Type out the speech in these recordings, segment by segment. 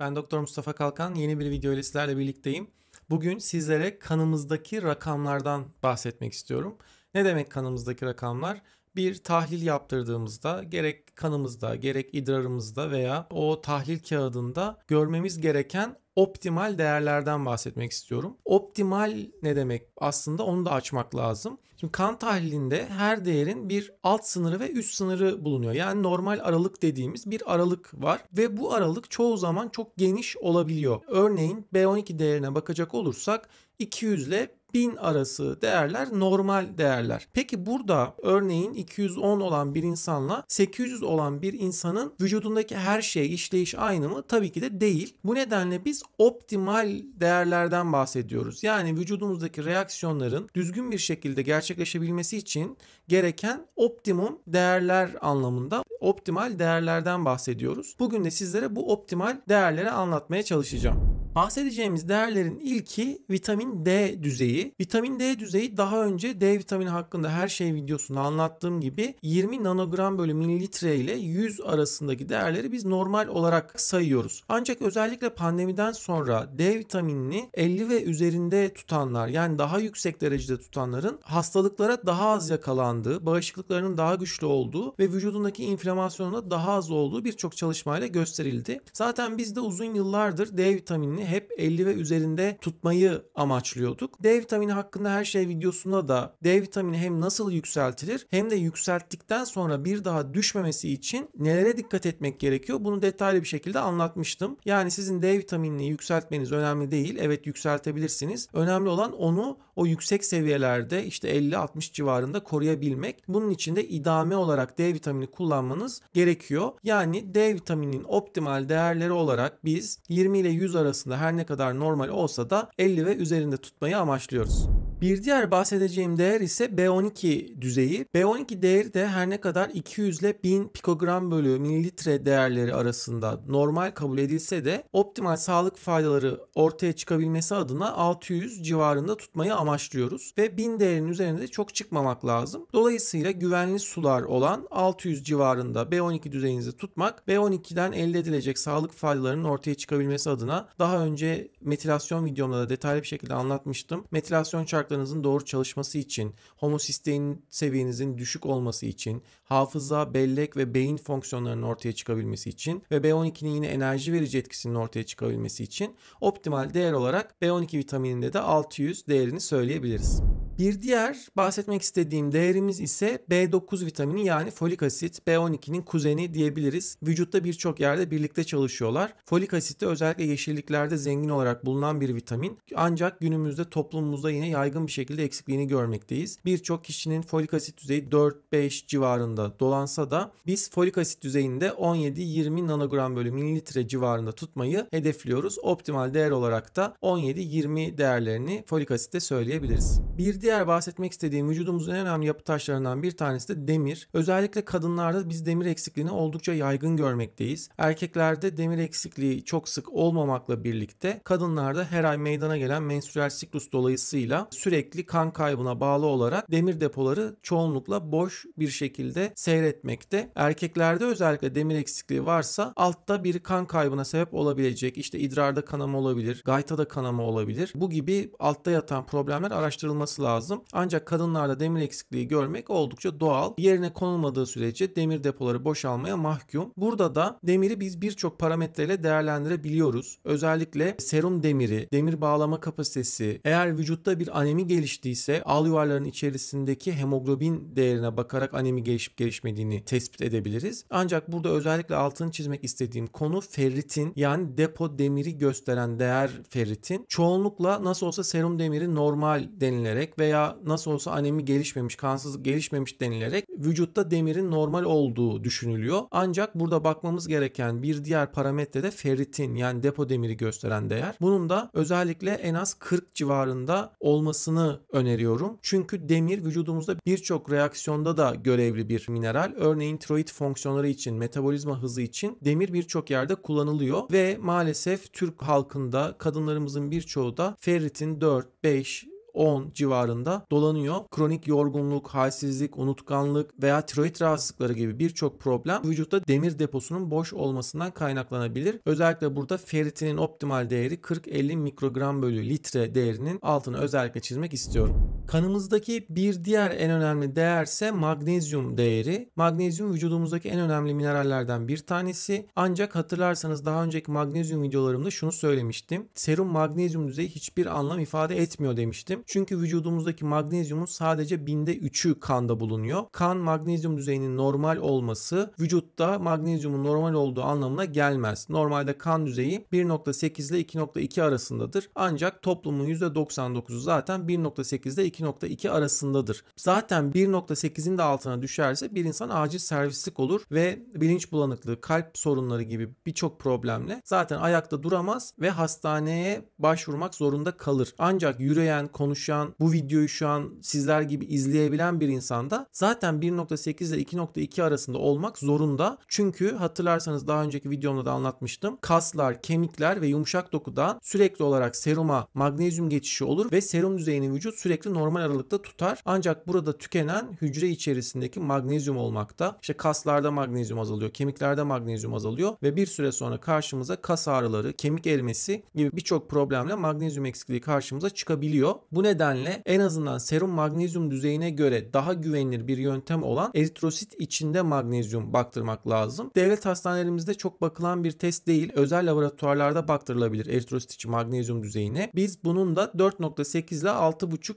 Ben Doktor Mustafa Kalkan. Yeni bir video ile sizlerle birlikteyim. Bugün sizlere kanımızdaki rakamlardan bahsetmek istiyorum. Ne demek kanımızdaki rakamlar? Bir tahlil yaptırdığımızda gerek kanımızda gerek idrarımızda veya o tahlil kağıdında görmemiz gereken optimal değerlerden bahsetmek istiyorum. Optimal ne demek? Aslında onu da açmak lazım. Şimdi kan tahlilinde her değerin bir alt sınırı ve üst sınırı bulunuyor. Yani normal aralık dediğimiz bir aralık var ve bu aralık çoğu zaman çok geniş olabiliyor. Örneğin B12 değerine bakacak olursak 200 ile 1000 arası değerler normal değerler. Peki burada örneğin 210 olan bir insanla 800 olan bir insanın vücudundaki her şey işleyiş aynı mı? Tabii ki de değil. Bu nedenle biz optimal değerlerden bahsediyoruz. Yani vücudumuzdaki reaksiyonların düzgün bir şekilde gerçekleşebilmesi için gereken optimum değerler anlamında optimal değerlerden bahsediyoruz. Bugün de sizlere bu optimal değerleri anlatmaya çalışacağım. Bahsedeceğimiz değerlerin ilki vitamin D düzeyi. Vitamin D düzeyi daha önce D vitamini hakkında her şey videosunda anlattığım gibi 20 nanogram bölü mililitre ile 100 arasındaki değerleri biz normal olarak sayıyoruz. Ancak özellikle pandemiden sonra D vitaminini 50 ve üzerinde tutanlar yani daha yüksek derecede tutanların hastalıklara daha az yakalandığı, bağışıklıklarının daha güçlü olduğu ve vücudundaki inflamasyonun daha az olduğu birçok çalışmayla gösterildi. Zaten biz de uzun yıllardır D vitaminini değerini hep 50 ve üzerinde tutmayı amaçlıyorduk. D vitamini hakkında her şey videosunda da D vitamini hem nasıl yükseltilir hem de yükselttikten sonra bir daha düşmemesi için nelere dikkat etmek gerekiyor bunu detaylı bir şekilde anlatmıştım. Yani sizin D vitaminini yükseltmeniz önemli değil. Evet yükseltebilirsiniz. Önemli olan onu o yüksek seviyelerde işte 50-60 civarında koruyabilmek. Bunun için de idame olarak D vitamini kullanmanız gerekiyor. Yani D vitamininin optimal değerleri olarak biz 20 ile 100 arasında her ne kadar normal olsa da 50 ve üzerinde tutmayı amaçlıyoruz. Bir diğer bahsedeceğim değer ise B12 düzeyi. B12 değeri de her ne kadar 200 ile 1000 pikogram bölü mililitre değerleri arasında normal kabul edilse de optimal sağlık faydaları ortaya çıkabilmesi adına 600 civarında tutmayı amaçlıyoruz ve 1000 değerinin üzerinde çok çıkmamak lazım. Dolayısıyla güvenli sular olan 600 civarında B12 düzeyinizi tutmak B12'den elde edilecek sağlık faydalarının ortaya çıkabilmesi adına daha önce metilasyon videomda da detaylı bir şekilde anlatmıştım. Metilasyon çark yapılarınızın doğru çalışması için, homosistein seviyenizin düşük olması için, hafıza, bellek ve beyin fonksiyonlarının ortaya çıkabilmesi için ve B12'nin yine enerji verici etkisinin ortaya çıkabilmesi için optimal değer olarak B12 vitamininde de 600 değerini söyleyebiliriz. Bir diğer bahsetmek istediğim değerimiz ise B9 vitamini yani folik asit B12'nin kuzeni diyebiliriz. Vücutta birçok yerde birlikte çalışıyorlar. Folik asit de özellikle yeşilliklerde zengin olarak bulunan bir vitamin. Ancak günümüzde toplumumuzda yine yaygın bir şekilde eksikliğini görmekteyiz. Birçok kişinin folik asit düzeyi 4-5 civarında dolansa da biz folik asit düzeyinde 17-20 nanogram bölü mililitre civarında tutmayı hedefliyoruz. Optimal değer olarak da 17-20 değerlerini folik asitte söyleyebiliriz. Bir diğer diğer bahsetmek istediğim vücudumuzun en önemli yapı taşlarından bir tanesi de demir. Özellikle kadınlarda biz demir eksikliğini oldukça yaygın görmekteyiz. Erkeklerde demir eksikliği çok sık olmamakla birlikte kadınlarda her ay meydana gelen menstrüel siklus dolayısıyla sürekli kan kaybına bağlı olarak demir depoları çoğunlukla boş bir şekilde seyretmekte. Erkeklerde özellikle demir eksikliği varsa altta bir kan kaybına sebep olabilecek işte idrarda kanama olabilir, gaytada kanama olabilir. Bu gibi altta yatan problemler araştırılması lazım lazım. Ancak kadınlarda demir eksikliği görmek oldukça doğal. Yerine konulmadığı sürece demir depoları boşalmaya mahkum. Burada da demiri biz birçok parametreyle değerlendirebiliyoruz. Özellikle serum demiri, demir bağlama kapasitesi, eğer vücutta bir anemi geliştiyse al yuvarların içerisindeki hemoglobin değerine bakarak anemi gelişip gelişmediğini tespit edebiliriz. Ancak burada özellikle altını çizmek istediğim konu ferritin yani depo demiri gösteren değer ferritin çoğunlukla nasıl olsa serum demiri normal denilerek veya nasıl olsa anemi gelişmemiş, kansızlık gelişmemiş denilerek vücutta demirin normal olduğu düşünülüyor. Ancak burada bakmamız gereken bir diğer parametre de ferritin yani depo demiri gösteren değer. Bunun da özellikle en az 40 civarında olmasını öneriyorum. Çünkü demir vücudumuzda birçok reaksiyonda da görevli bir mineral. Örneğin tiroid fonksiyonları için, metabolizma hızı için demir birçok yerde kullanılıyor ve maalesef Türk halkında kadınlarımızın birçoğu da ferritin 4, 5, 10 civarında dolanıyor. Kronik yorgunluk, halsizlik, unutkanlık veya tiroid rahatsızlıkları gibi birçok problem vücutta demir deposunun boş olmasından kaynaklanabilir. Özellikle burada feritinin optimal değeri 40-50 mikrogram bölü litre değerinin altını özellikle çizmek istiyorum. Kanımızdaki bir diğer en önemli değer magnezyum değeri. Magnezyum vücudumuzdaki en önemli minerallerden bir tanesi. Ancak hatırlarsanız daha önceki magnezyum videolarımda şunu söylemiştim. Serum magnezyum düzeyi hiçbir anlam ifade etmiyor demiştim önemli. Çünkü vücudumuzdaki magnezyumun sadece binde üçü kanda bulunuyor. Kan magnezyum düzeyinin normal olması vücutta magnezyumun normal olduğu anlamına gelmez. Normalde kan düzeyi 1.8 ile 2.2 arasındadır. Ancak toplumun %99'u zaten 1.8 ile 2.2 arasındadır. Zaten 1.8'in de altına düşerse bir insan acil servislik olur ve bilinç bulanıklığı, kalp sorunları gibi birçok problemle zaten ayakta duramaz ve hastaneye başvurmak zorunda kalır. Ancak yürüyen, konu konuşan, bu videoyu şu an sizler gibi izleyebilen bir insanda zaten 1.8 ile 2.2 arasında olmak zorunda. Çünkü hatırlarsanız daha önceki videomda da anlatmıştım. Kaslar, kemikler ve yumuşak dokudan sürekli olarak seruma magnezyum geçişi olur ve serum düzeyini vücut sürekli normal aralıkta tutar. Ancak burada tükenen hücre içerisindeki magnezyum olmakta. İşte kaslarda magnezyum azalıyor, kemiklerde magnezyum azalıyor ve bir süre sonra karşımıza kas ağrıları, kemik erimesi gibi birçok problemle magnezyum eksikliği karşımıza çıkabiliyor. Bu bu nedenle en azından serum magnezyum düzeyine göre daha güvenilir bir yöntem olan eritrosit içinde magnezyum baktırmak lazım. Devlet hastanelerimizde çok bakılan bir test değil. Özel laboratuvarlarda baktırılabilir eritrosit içi magnezyum düzeyine. Biz bunun da 4.8 ile 6.5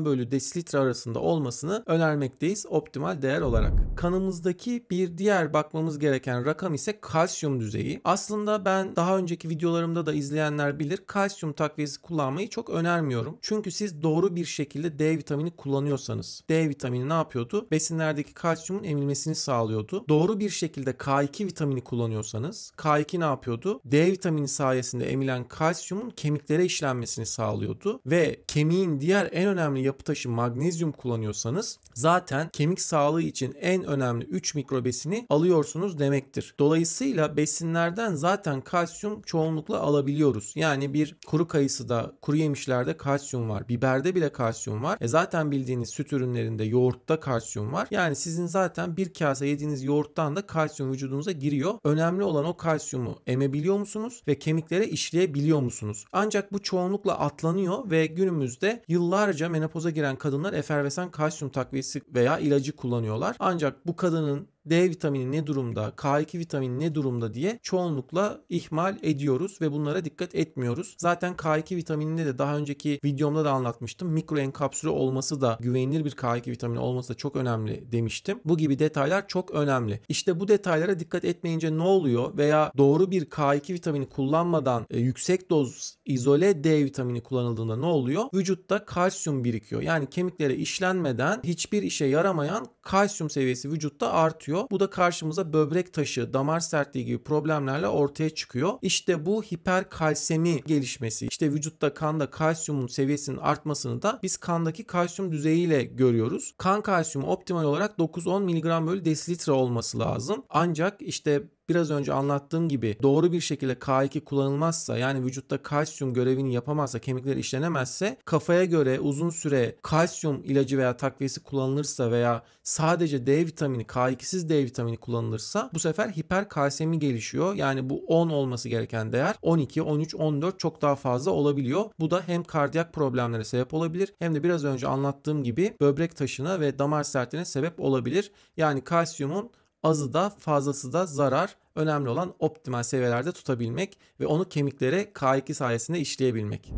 mg bölü desilitre arasında olmasını önermekteyiz optimal değer olarak. Kanımızdaki bir diğer bakmamız gereken rakam ise kalsiyum düzeyi. Aslında ben daha önceki videolarımda da izleyenler bilir kalsiyum takviyesi kullanmayı çok önermiyorum. Çünkü siz siz doğru bir şekilde D vitamini kullanıyorsanız. D vitamini ne yapıyordu? Besinlerdeki kalsiyumun emilmesini sağlıyordu. Doğru bir şekilde K2 vitamini kullanıyorsanız K2 ne yapıyordu? D vitamini sayesinde emilen kalsiyumun kemiklere işlenmesini sağlıyordu ve kemiğin diğer en önemli yapı taşı magnezyum kullanıyorsanız zaten kemik sağlığı için en önemli 3 mikrobesini alıyorsunuz demektir. Dolayısıyla besinlerden zaten kalsiyum çoğunlukla alabiliyoruz. Yani bir kuru kayısıda, kuru yemişlerde kalsiyum var. Biberde bile kalsiyum var. E zaten bildiğiniz süt ürünlerinde yoğurtta kalsiyum var. Yani sizin zaten bir kase yediğiniz yoğurttan da kalsiyum vücudunuza giriyor. Önemli olan o kalsiyumu emebiliyor musunuz ve kemiklere işleyebiliyor musunuz? Ancak bu çoğunlukla atlanıyor ve günümüzde yıllarca menopoza giren kadınlar efervesan kalsiyum takviyesi veya ilacı kullanıyorlar. Ancak bu kadının D vitamini ne durumda, K2 vitamini ne durumda diye çoğunlukla ihmal ediyoruz ve bunlara dikkat etmiyoruz. Zaten K2 vitamininde de daha önceki videomda da anlatmıştım. Mikro enkapsüle olması da güvenilir bir K2 vitamini olması da çok önemli demiştim. Bu gibi detaylar çok önemli. İşte bu detaylara dikkat etmeyince ne oluyor veya doğru bir K2 vitamini kullanmadan e, yüksek doz izole D vitamini kullanıldığında ne oluyor? Vücutta kalsiyum birikiyor. Yani kemiklere işlenmeden hiçbir işe yaramayan kalsiyum seviyesi vücutta artıyor gerekiyor. Bu da karşımıza böbrek taşı, damar sertliği gibi problemlerle ortaya çıkıyor. İşte bu hiperkalsemi gelişmesi, işte vücutta kanda kalsiyumun seviyesinin artmasını da biz kandaki kalsiyum düzeyiyle görüyoruz. Kan kalsiyumu optimal olarak 9-10 mg bölü desilitre olması lazım. Ancak işte biraz önce anlattığım gibi doğru bir şekilde K2 kullanılmazsa yani vücutta kalsiyum görevini yapamazsa kemikler işlenemezse kafaya göre uzun süre kalsiyum ilacı veya takviyesi kullanılırsa veya sadece D vitamini K2'siz D vitamini kullanılırsa bu sefer hiperkalsemi gelişiyor. Yani bu 10 olması gereken değer 12, 13, 14 çok daha fazla olabiliyor. Bu da hem kardiyak problemlere sebep olabilir hem de biraz önce anlattığım gibi böbrek taşına ve damar sertliğine sebep olabilir. Yani kalsiyumun azı da fazlası da zarar. Önemli olan optimal seviyelerde tutabilmek ve onu kemiklere K2 sayesinde işleyebilmek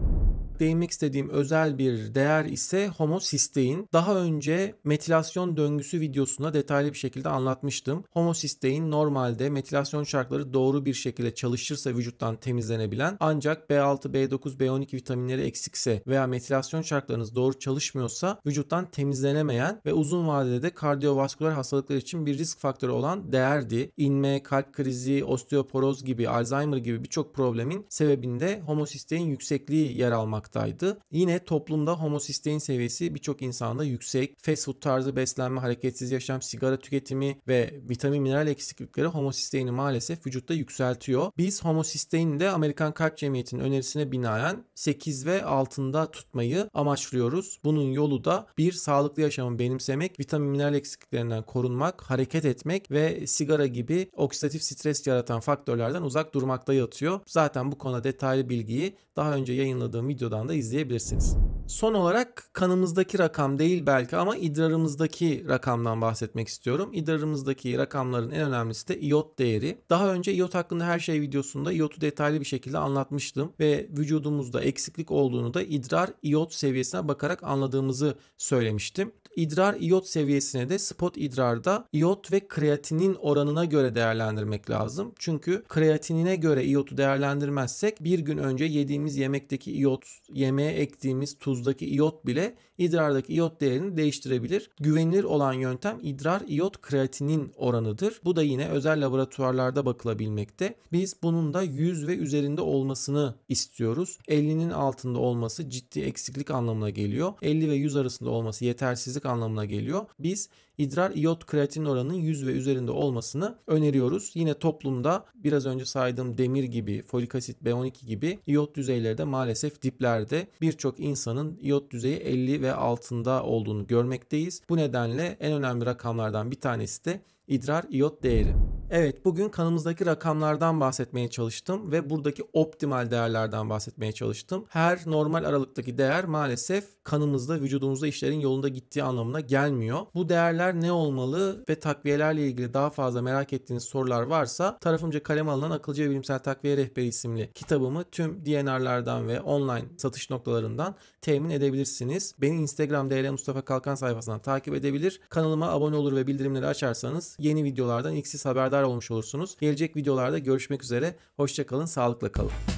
değinmek istediğim özel bir değer ise homosistein. Daha önce metilasyon döngüsü videosunda detaylı bir şekilde anlatmıştım. Homosistein normalde metilasyon şarkları doğru bir şekilde çalışırsa vücuttan temizlenebilen ancak B6, B9, B12 vitaminleri eksikse veya metilasyon şarklarınız doğru çalışmıyorsa vücuttan temizlenemeyen ve uzun vadede de kardiyovasküler hastalıklar için bir risk faktörü olan değerdi. İnme, kalp krizi, osteoporoz gibi, Alzheimer gibi birçok problemin sebebinde homosistein yüksekliği yer almak olmaktaydı. Yine toplumda homosistein seviyesi birçok insanda yüksek. Fast food tarzı beslenme, hareketsiz yaşam, sigara tüketimi ve vitamin mineral eksiklikleri homosisteini maalesef vücutta yükseltiyor. Biz homosisteini de Amerikan Kalp Cemiyeti'nin önerisine binaen 8 ve altında tutmayı amaçlıyoruz. Bunun yolu da bir sağlıklı yaşamı benimsemek, vitamin mineral eksikliklerinden korunmak, hareket etmek ve sigara gibi oksidatif stres yaratan faktörlerden uzak durmakta yatıyor. Zaten bu konuda detaylı bilgiyi daha önce yayınladığım videoda buradan da izleyebilirsiniz. Son olarak kanımızdaki rakam değil belki ama idrarımızdaki rakamdan bahsetmek istiyorum. İdrarımızdaki rakamların en önemlisi de iot değeri. Daha önce iot hakkında her şey videosunda iotu detaylı bir şekilde anlatmıştım ve vücudumuzda eksiklik olduğunu da idrar iot seviyesine bakarak anladığımızı söylemiştim idrar iot seviyesine de spot idrarda iot ve kreatinin oranına göre değerlendirmek lazım. Çünkü kreatinine göre iotu değerlendirmezsek bir gün önce yediğimiz yemekteki iot, yemeğe ektiğimiz tuzdaki iot bile idrardaki iot değerini değiştirebilir. Güvenilir olan yöntem idrar iot kreatinin oranıdır. Bu da yine özel laboratuvarlarda bakılabilmekte. Biz bunun da 100 ve üzerinde olmasını istiyoruz. 50'nin altında olması ciddi eksiklik anlamına geliyor. 50 ve 100 arasında olması yetersizlik anlamına geliyor. Biz idrar iot kreatin oranının 100 ve üzerinde olmasını öneriyoruz. Yine toplumda biraz önce saydığım demir gibi, folik asit B12 gibi iot düzeyleri de maalesef diplerde. Birçok insanın iot düzeyi 50 ve altında olduğunu görmekteyiz. Bu nedenle en önemli rakamlardan bir tanesi de idrar iot değeri. Evet bugün kanımızdaki rakamlardan bahsetmeye çalıştım ve buradaki optimal değerlerden bahsetmeye çalıştım. Her normal aralıktaki değer maalesef kanımızda vücudumuzda işlerin yolunda gittiği anlamına gelmiyor. Bu değerler ne olmalı ve takviyelerle ilgili daha fazla merak ettiğiniz sorular varsa tarafımca kaleme alınan Akılcı ve Bilimsel Takviye Rehberi isimli kitabımı tüm DNR'lardan ve online satış noktalarından temin edebilirsiniz. Beni Instagram DR Mustafa Kalkan sayfasından takip edebilir. Kanalıma abone olur ve bildirimleri açarsanız Yeni videolardan ilk siz haberdar olmuş olursunuz. Gelecek videolarda görüşmek üzere. Hoşçakalın, sağlıkla kalın.